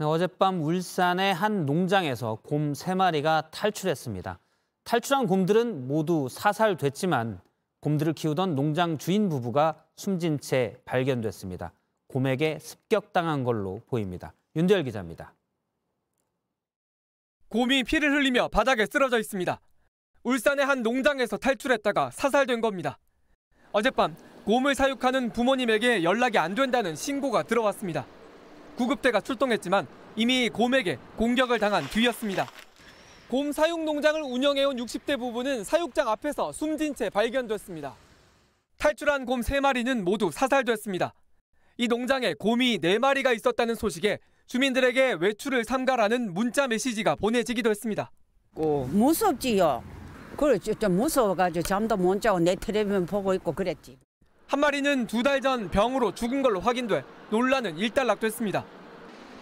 네, 어젯밤 울산의 한 농장에서 곰 세마리가 탈출했습니다. 탈출한 곰들은 모두 사살됐지만 곰들을 키우던 농장 주인 부부가 숨진 채 발견됐습니다. 곰에게 습격당한 걸로 보입니다. 윤재열 기자입니다. 곰이 피를 흘리며 바닥에 쓰러져 있습니다. 울산의 한 농장에서 탈출했다가 사살된 겁니다. 어젯밤 곰을 사육하는 부모님에게 연락이 안 된다는 신고가 들어왔습니다. 구급대가 출동했지만 이미 곰에게 공격을 당한 뒤였습니다. 곰 사육 농장을 운영해온 60대 부부는 사육장 앞에서 숨진 채 발견됐습니다. 탈출한 곰 3마리는 모두 사살됐습니다. 이 농장에 곰이 4마리가 있었다는 소식에 주민들에게 외출을 삼가라는 문자 메시지가 보내지기도 했습니다. 어, 무섭지요. 그렇지, 좀 무서워가지고 잠도 못 자고 내 텔레비전 보고 있고 그랬지. 한 마리는 두 달 전 병으로 죽은 걸로 확인돼 논란은 일단락됐습니다.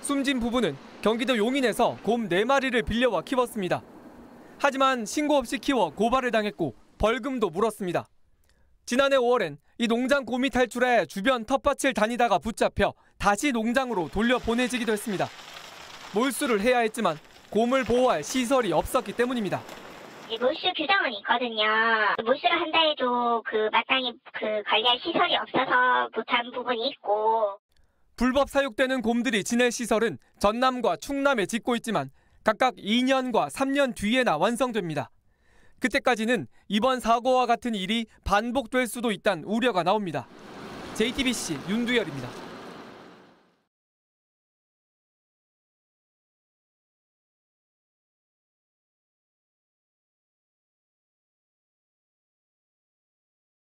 숨진 부부는 경기도 용인에서 곰 4마리를 빌려와 키웠습니다. 하지만 신고 없이 키워 고발을 당했고 벌금도 물었습니다. 지난해 5월엔 이 농장 곰이 탈출해 주변 텃밭을 다니다가 붙잡혀 다시 농장으로 돌려보내지기도 했습니다. 몰수를 해야 했지만 곰을 보호할 시설이 없었기 때문입니다. 이 물수 규정은 있거든요. 그 물수를 한다 해도 그 마땅히 그 관리할 시설이 없어서 못한 부분이 있고. 불법 사육되는 곰들이 지낼 시설은 전남과 충남에 짓고 있지만 각각 2년과 3년 뒤에나 완성됩니다. 그때까지는 이번 사고와 같은 일이 반복될 수도 있다는 우려가 나옵니다. JTBC 윤두열입니다.